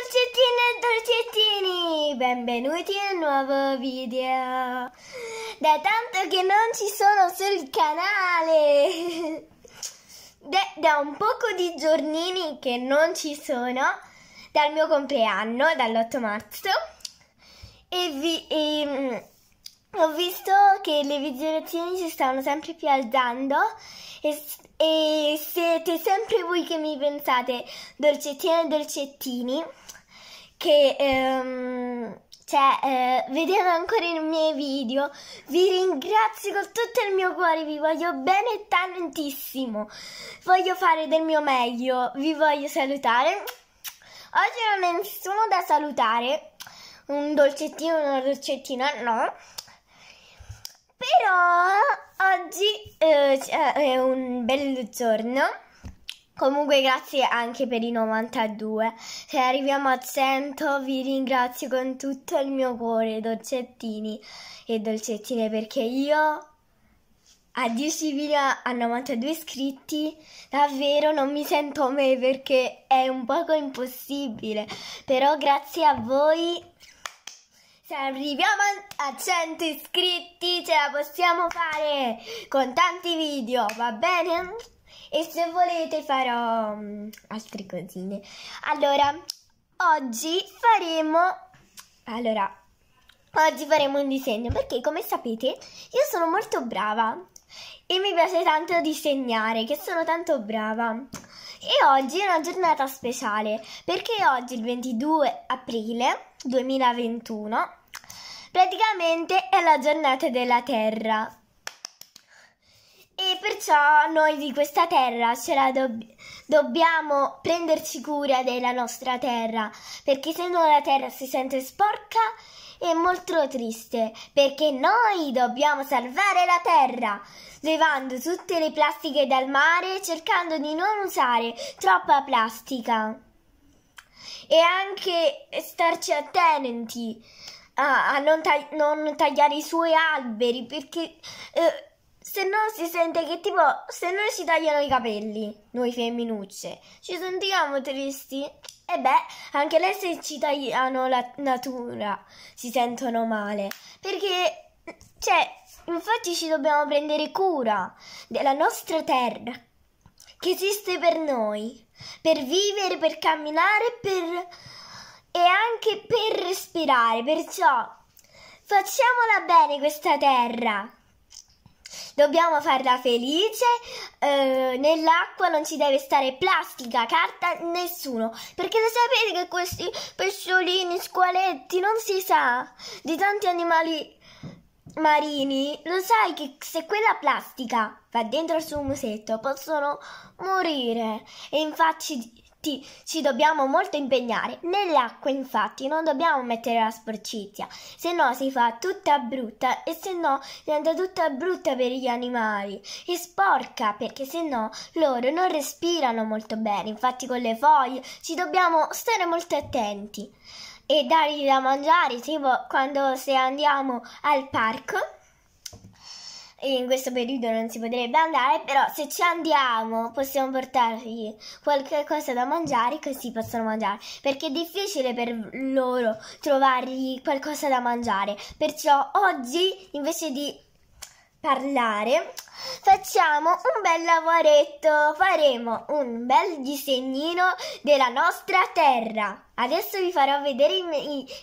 dolcettine e dolcettini, benvenuti in un nuovo video. Da tanto che non ci sono sul canale, da un poco di giornini che non ci sono, dal mio compleanno, dall'8 marzo, e vi... E, ehm, ho visto che le visualizzazioni si stanno sempre più alzando e, e siete sempre voi che mi pensate, dolcettine e dolcettini, che ehm, cioè, eh, vedete ancora i miei video. Vi ringrazio con tutto il mio cuore, vi voglio bene tantissimo. Voglio fare del mio meglio, vi voglio salutare. Oggi non è nessuno da salutare, un dolcettino, una dolcettina, no. Però oggi eh, eh, è un bel giorno. Comunque grazie anche per i 92. Se arriviamo a 100 vi ringrazio con tutto il mio cuore, dolcettini e dolcettine, perché io a 10 video a 92 iscritti davvero non mi sento me perché è un poco impossibile. Però grazie a voi se arriviamo a 100 iscritti ce la possiamo fare con tanti video, va bene? E se volete farò mm, altre cosine. Allora, oggi faremo... Allora, oggi faremo un disegno perché come sapete io sono molto brava e mi piace tanto disegnare, che sono tanto brava. E oggi è una giornata speciale perché oggi è il 22 aprile 2021 praticamente è la giornata della Terra. E perciò noi di questa terra ce la dobb dobbiamo prenderci cura della nostra terra, perché se no la terra si sente sporca e molto triste, perché noi dobbiamo salvare la terra, levando tutte le plastiche dal mare, cercando di non usare troppa plastica. E anche starci attenti a, a non, ta non, tagliare i suoi alberi perché eh, se no si sente che tipo se noi ci tagliano i capelli, noi femminucce, ci sentiamo tristi. E eh beh, anche lei se ci tagliano la natura si sentono male. Perché, cioè, infatti ci dobbiamo prendere cura della nostra terra che esiste per noi, per vivere, per camminare, per e anche per respirare, perciò facciamola bene questa terra. Dobbiamo farla felice, eh, nell'acqua non ci deve stare plastica, carta, nessuno, perché lo sapete che questi pesciolini, squaletti, non si sa, di tanti animali marini, lo sai che se quella plastica va dentro al suo musetto possono morire e infatti tutti ci dobbiamo molto impegnare. Nell'acqua, infatti, non dobbiamo mettere la sporcizia, se no si fa tutta brutta e se no diventa tutta brutta per gli animali e sporca perché se no loro non respirano molto bene. Infatti, con le foglie ci dobbiamo stare molto attenti e dargli da mangiare, tipo quando se andiamo al parco in questo periodo non si potrebbe andare, però se ci andiamo possiamo portargli qualche cosa da mangiare così possono mangiare, perché è difficile per loro trovargli qualcosa da mangiare. Perciò oggi invece di parlare facciamo un bel lavoretto, faremo un bel disegnino della nostra terra. Adesso vi farò vedere i,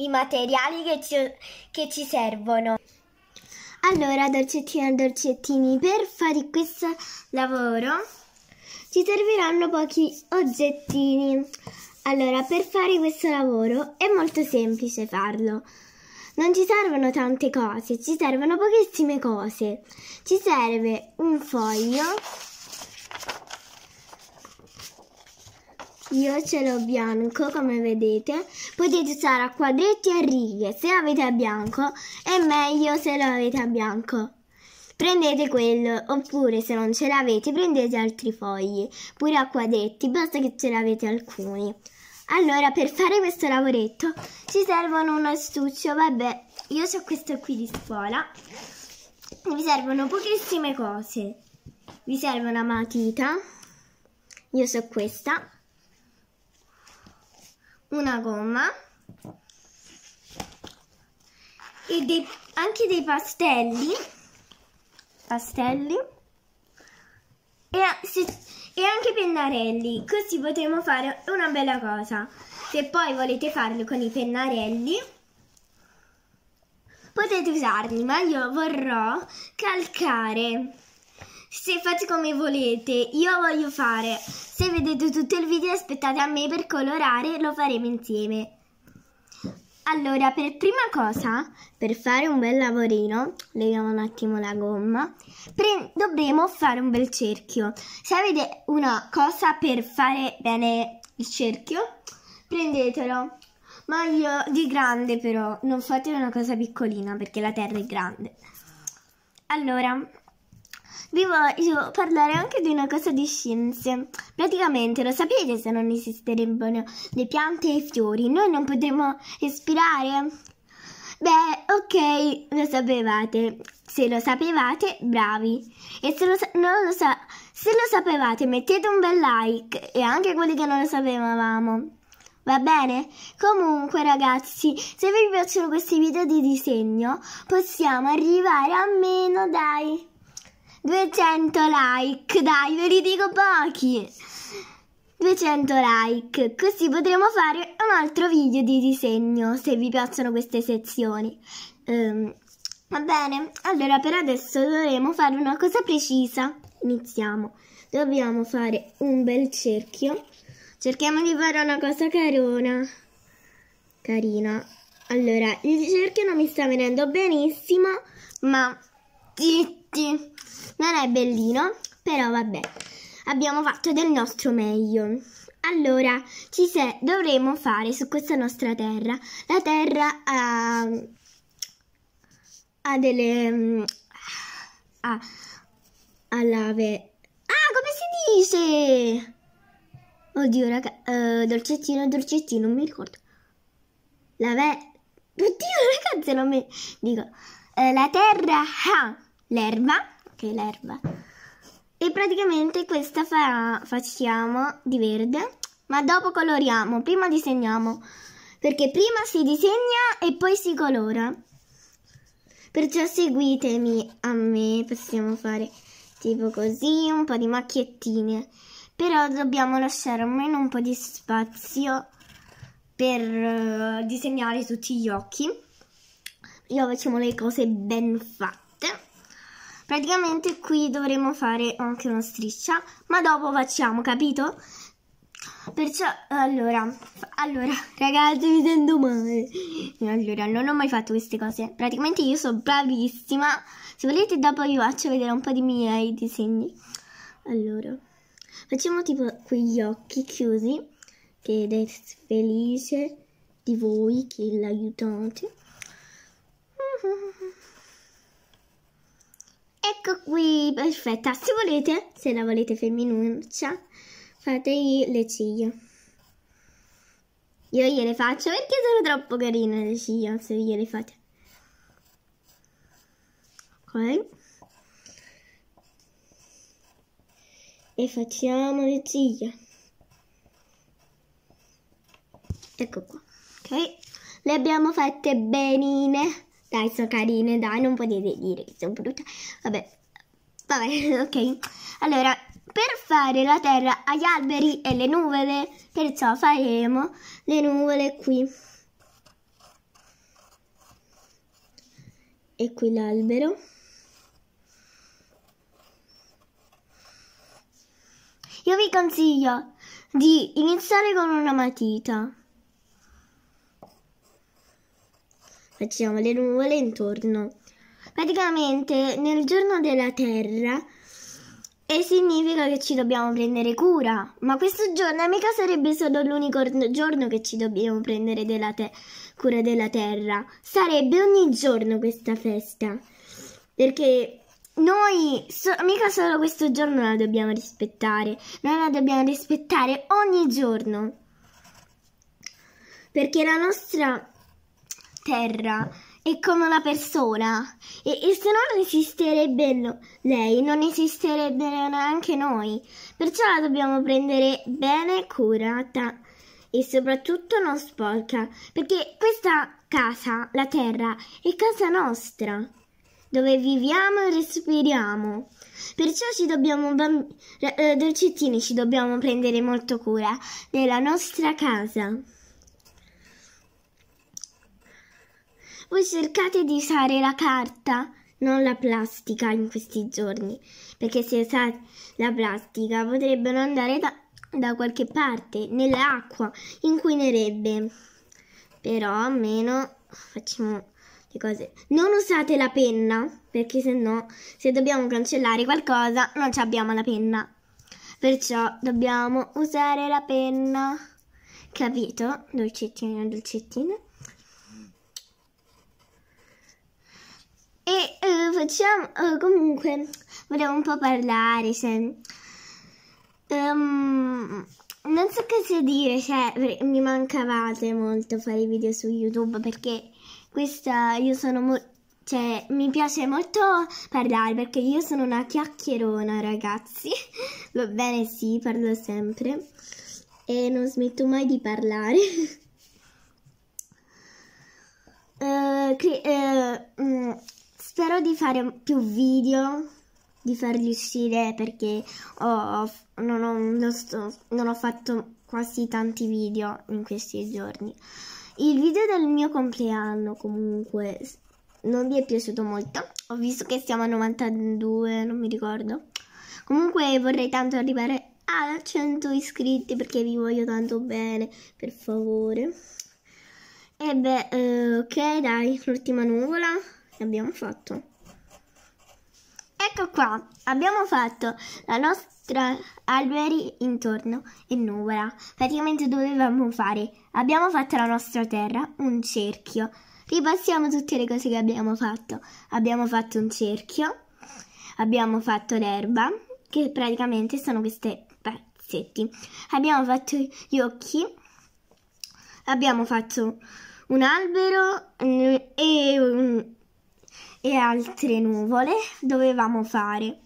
i, i materiali che ci, che ci servono. Allora, dolcettini e dolcettini, per fare questo lavoro ci serviranno pochi oggettini. Allora, per fare questo lavoro è molto semplice farlo. Non ci servono tante cose, ci servono pochissime cose. Ci serve un foglio Io ce l'ho bianco, come vedete. Potete usare a quadretti e a righe. Se l'avete a bianco, è meglio se lo avete a bianco. Prendete quello, oppure se non ce l'avete, prendete altri fogli, pure a quadretti, basta che ce l'avete alcuni. Allora, per fare questo lavoretto ci servono un astuccio, vabbè, io ho questo qui di scuola. Vi servono pochissime cose. Vi serve una matita, io so questa, una gomma e dei, anche dei pastelli, pastelli e, se, e anche pennarelli. Così potremo fare una bella cosa. Se poi volete farlo con i pennarelli, potete usarli, ma io vorrò calcare se fate come volete, io voglio fare. Se vedete tutto il video aspettate a me per colorare, lo faremo insieme. Allora, per prima cosa, per fare un bel lavorino, leviamo un attimo la gomma, dovremo fare un bel cerchio. Se avete una cosa per fare bene il cerchio, prendetelo. Ma io di grande però, non fate una cosa piccolina perché la terra è grande. Allora, vi voglio parlare anche di una cosa di scienze. Praticamente lo sapete se non esisterebbero le piante e i fiori, noi non potremmo respirare? Beh, ok, lo sapevate. Se lo sapevate, bravi. E se lo, non lo, sa se lo sapevate, mettete un bel like e anche quelli che non lo sapevamo. Va bene? Comunque ragazzi, se vi piacciono questi video di disegno, possiamo arrivare a meno, dai! 200 like, dai, ve li dico pochi. 200 like, così potremo fare un altro video di disegno, se vi piacciono queste sezioni. Um, va bene, allora per adesso dovremo fare una cosa precisa. Iniziamo. Dobbiamo fare un bel cerchio. Cerchiamo di fare una cosa carona. Carina. Allora, il cerchio non mi sta venendo benissimo, ma... Zitti! Non è bellino, però vabbè, abbiamo fatto del nostro meglio. Allora, ci se dovremo fare su questa nostra terra. La terra ha, ha delle... Mm, ha, ha lave... Ah, come si dice? Oddio, raga, uh, dolcettino, dolcettino, non mi ricordo. La ve... Oddio, ragazze, non mi... Dico, uh, la terra ha l'erba che è l'erba. E praticamente questa fa, facciamo di verde, ma dopo coloriamo, prima disegniamo, perché prima si disegna e poi si colora. Perciò seguitemi a me, possiamo fare tipo così, un po' di macchiettine. Però dobbiamo lasciare almeno un po' di spazio per eh, disegnare tutti gli occhi. Io facciamo le cose ben fatte praticamente qui dovremo fare anche una striscia ma dopo facciamo capito? Perciò, allora, allora, ragazzi, mi sento male. Allora, non ho mai fatto queste cose. Praticamente io sono bravissima. Se volete dopo vi faccio vedere un po' di miei disegni. Allora, facciamo tipo quegli occhi chiusi, che è felice di voi che l'aiutate. Ecco qui, perfetta. Se volete, se la volete femminuccia, fate le ciglia. Io gliele faccio perché sono troppo carine le ciglia, se gliele fate. Ok. E facciamo le ciglia. Ecco qua. Ok. Le abbiamo fatte benine. Dai, sono carine, dai, non potete dire che sono brutte. Vabbè, vabbè, ok. Allora, per fare la terra agli alberi e le nuvole, perciò faremo le nuvole qui. E qui l'albero. Io vi consiglio di iniziare con una matita. facciamo le nuvole intorno. Praticamente nel giorno della Terra e significa che ci dobbiamo prendere cura, ma questo giorno mica sarebbe solo l'unico giorno che ci dobbiamo prendere della cura della Terra, sarebbe ogni giorno questa festa, perché noi so mica solo questo giorno la dobbiamo rispettare, noi la dobbiamo rispettare ogni giorno perché la nostra terra è come una persona e, e se non esisterebbe lei, non esisterebbe neanche noi, perciò la dobbiamo prendere bene curata e soprattutto non sporca, perché questa casa, la terra, è casa nostra, dove viviamo e respiriamo. Perciò ci dobbiamo, eh, dolcettini, ci dobbiamo prendere molto cura della nostra casa. Voi cercate di usare la carta, non la plastica in questi giorni, perché se usate la plastica potrebbero andare da, da qualche parte, nell'acqua, inquinerebbe. Però almeno facciamo le cose. Non usate la penna, perché se no, se dobbiamo cancellare qualcosa, non abbiamo la penna. Perciò dobbiamo usare la penna. Capito? Dolcettino, dolcettino. E eh, facciamo, eh, comunque, volevo un po' parlare, se... Um, non so cosa dire, cioè, mi mancavate molto fare video su YouTube perché questa, io sono molto... Cioè, mi piace molto parlare perché io sono una chiacchierona, ragazzi. Va bene, sì, parlo sempre. E non smetto mai di parlare. Uh, uh, mm, Spero di fare più video, di farli uscire perché ho, ho, non, ho, sto, non ho fatto quasi tanti video in questi giorni. Il video del mio compleanno comunque non vi è piaciuto molto. Ho visto che siamo a 92, non mi ricordo. Comunque vorrei tanto arrivare a 100 iscritti perché vi voglio tanto bene, per favore. E beh, eh, ok dai, l'ultima nuvola abbiamo fatto. Ecco qua, abbiamo fatto la nostra alberi intorno e nuvola. Praticamente dovevamo fare, abbiamo fatto la nostra terra, un cerchio. Ripassiamo tutte le cose che abbiamo fatto. Abbiamo fatto un cerchio, abbiamo fatto l'erba, che praticamente sono questi pezzetti. Abbiamo fatto gli occhi, abbiamo fatto un albero mm, e un e altre nuvole dovevamo fare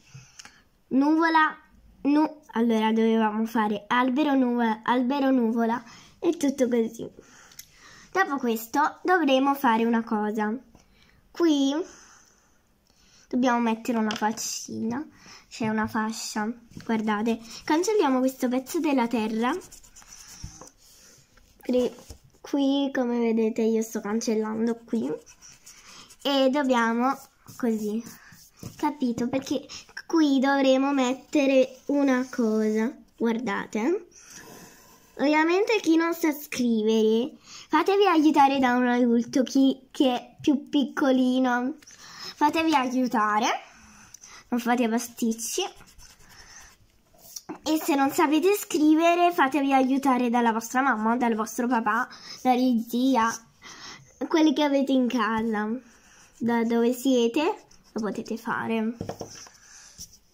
nuvola nu- allora dovevamo fare albero nuvola, albero nuvola e tutto così dopo questo dovremo fare una cosa qui dobbiamo mettere una faccina c'è una fascia guardate cancelliamo questo pezzo della terra qui come vedete io sto cancellando qui e dobbiamo così capito perché qui dovremo mettere una cosa guardate eh. ovviamente chi non sa scrivere fatevi aiutare da un adulto chi che è più piccolino fatevi aiutare non fate pasticci e se non sapete scrivere fatevi aiutare dalla vostra mamma dal vostro papà dalla zia quelli che avete in casa da dove siete lo potete fare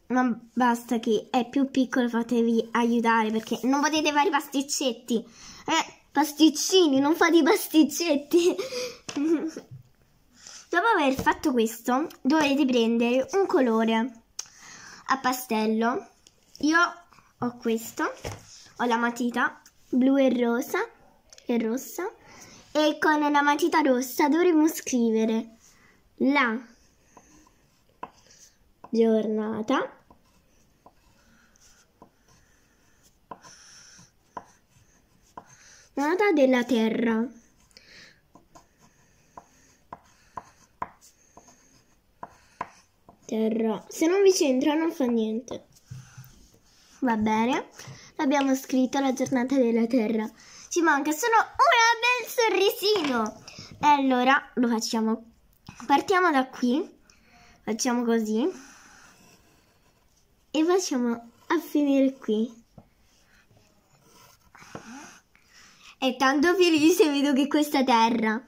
ma basta che è più piccolo fatevi aiutare perché non potete fare i pasticcetti eh, pasticcini non fate i pasticcetti dopo aver fatto questo dovete prendere un colore a pastello io ho questo ho la matita blu e rosa e rossa e con la matita rossa dovremo scrivere la giornata della terra. Terra. Se non vi c'entra non fa niente. Va bene. Abbiamo scritto la giornata della terra. Ci manca solo un bel sorrisino. E allora lo facciamo qui partiamo da qui facciamo così e facciamo a finire qui e tanto felice vedo che questa terra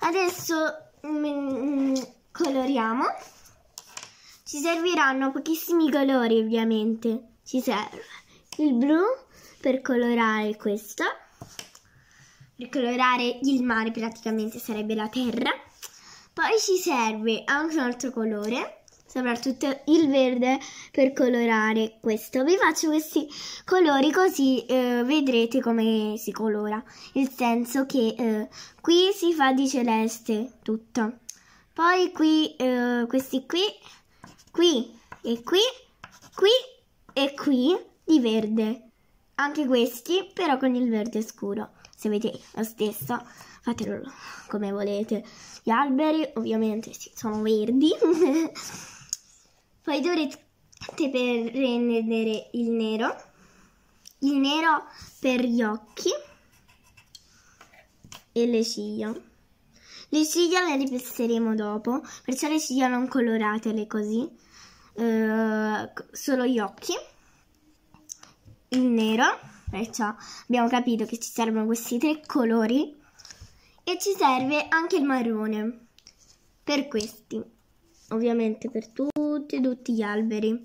adesso mm, mm, coloriamo ci serviranno pochissimi colori ovviamente ci serve il blu per colorare questo per colorare il mare praticamente sarebbe la terra poi ci serve anche un altro colore, soprattutto il verde, per colorare questo. Vi faccio questi colori così eh, vedrete come si colora, nel senso che eh, qui si fa di celeste tutto. Poi qui, eh, questi qui, qui e qui, qui e qui di verde. Anche questi, però con il verde scuro, se vedete lo stesso fatelo come volete. Gli alberi ovviamente sì, sono verdi. Poi dovrete prendere il nero, il nero per gli occhi e le ciglia. Le ciglia le ripesseremo dopo, perciò le ciglia non coloratele così, eh, solo gli occhi, il nero, perciò abbiamo capito che ci servono questi tre colori e ci serve anche il marrone per questi, ovviamente per tutti, tutti gli alberi.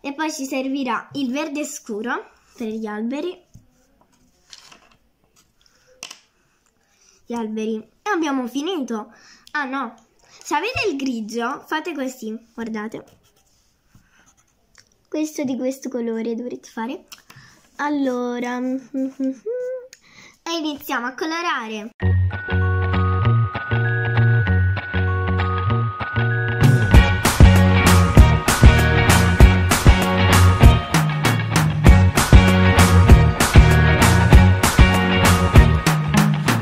E poi ci servirà il verde scuro per gli alberi. Gli alberi. E abbiamo finito. Ah no, se avete il grigio fate così, guardate. Questo di questo colore dovrete fare. Allora... Mm, mm, mm. e iniziamo a colorare.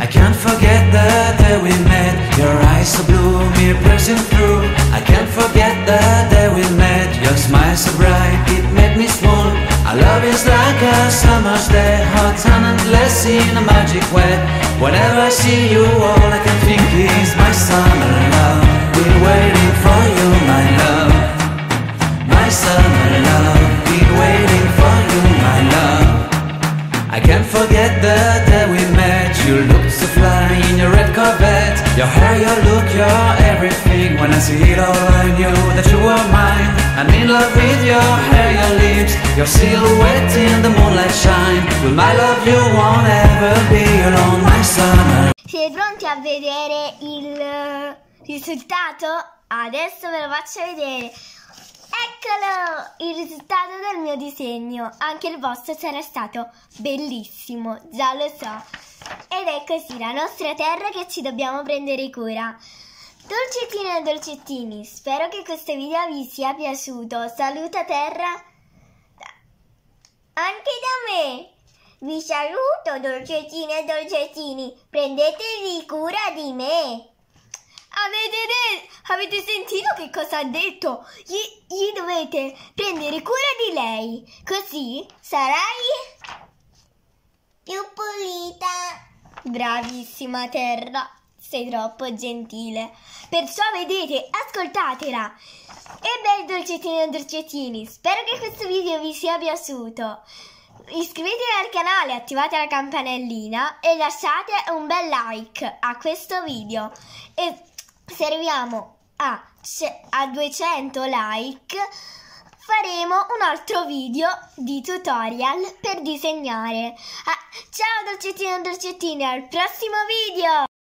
I can't forget the day we met Your eyes so blue, me piercing through I can't forget the day we met Your smile so bright, it made me swoon Our love is like a summer's day in a magic way. Whenever I see you, all I can think is. risultato? Adesso ve lo faccio vedere. Eccolo! Il risultato del mio disegno. Anche il vostro sarà stato bellissimo, già lo so. Ed è così la nostra terra che ci dobbiamo prendere cura. Dolcettine e dolcettini, spero che questo video vi sia piaciuto. Saluta terra anche da me. Vi saluto dolcettine e dolcettini, prendetevi cura di me. Avete, avete, sentito che cosa ha detto? Gli, gli dovete prendere cura di lei, così sarai più pulita. Bravissima Terra, sei troppo gentile. Perciò vedete, ascoltatela. E beh, dolcettini e dolcettini, spero che questo video vi sia piaciuto. Iscrivetevi al canale, attivate la campanellina e lasciate un bel like a questo video. E serviamo a, a 200 like faremo un altro video di tutorial per disegnare. Ah, ciao dolcettini e dolcettine, al prossimo video!